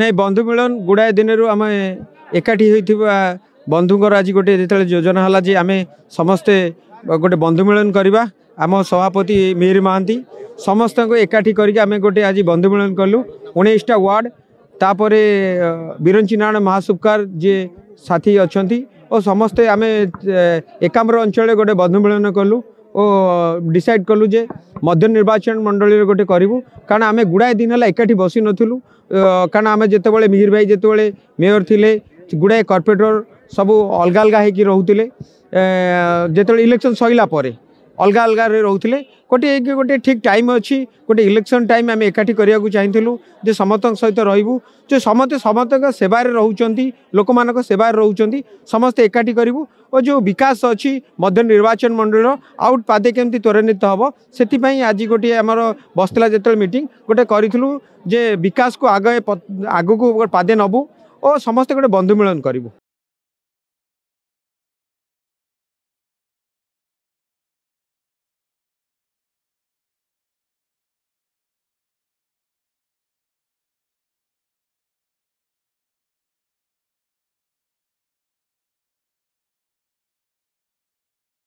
ନାଇଁ ବନ୍ଧୁ ମିଳନ ଗୁଡ଼ାଏ ଦିନରୁ ଆମେ ଏକାଠି ହୋଇଥିବା ବନ୍ଧୁଙ୍କର ଆଜି ଗୋଟିଏ ଯେତେବେଳେ ଯୋଜନା ହେଲା ଯେ ଆମେ ସମସ୍ତେ ଗୋଟେ ବନ୍ଧୁ ମିଳନ କରିବା ଆମ ସଭାପତି ମିହିର ମହାନ୍ତି ସମସ୍ତଙ୍କୁ ଏକାଠି କରିକି ଆମେ ଗୋଟେ ଆଜି ବନ୍ଧୁ ମିଳନ କଲୁ ଉଣେଇଶଟା ୱାର୍ଡ଼ ତାପରେ ବିରଞ୍ଚି ନାରାୟଣ ମହାସୁକାର ଯିଏ ସାଥୀ ଅଛନ୍ତି ଓ ସମସ୍ତେ ଆମେ ଏକାମ୍ର ଅଞ୍ଚଳରେ ଗୋଟେ ବନ୍ଧୁ ମିଳନ କଲୁ ଓ ଡିସାଇଡ଼୍ କଲୁ ଯେ ମଧ୍ୟ ନିର୍ବାଚନ ମଣ୍ଡଳୀରେ ଗୋଟେ କରିବୁ କାରଣ ଆମେ ଗୁଡ଼ାଏ ଦିନ ହେଲା ଏକାଠି ବସିନଥିଲୁ କାରଣ ଆମେ ଯେତେବେଳେ ମିହିର ଭାଇ ଯେତେବେଳେ ମେୟର ଥିଲେ ଗୁଡ଼ାଏ କର୍ପୋରେଟର ସବୁ ଅଲଗା ଅଲଗା ହେଇକି ରହୁଥିଲେ ଯେତେବେଳେ ଇଲେକ୍ସନ୍ ସରିଲା ପରେ अलगा अलगा रोटी गए ठीक टाइम अर्छ गए इलेक्शन टाइम आम एकी चाहिँ जस्तो सहित रहे समस्त एकी गरौँ अ जो विकास अहिले मध्य निर्वाचन मण्डली आउँछ पाे के तपाईँ आज गोटि आम बसिला जे मिट गए वकासको आग पादे पाे नबु अ समस्तै गए मिलन गरौँ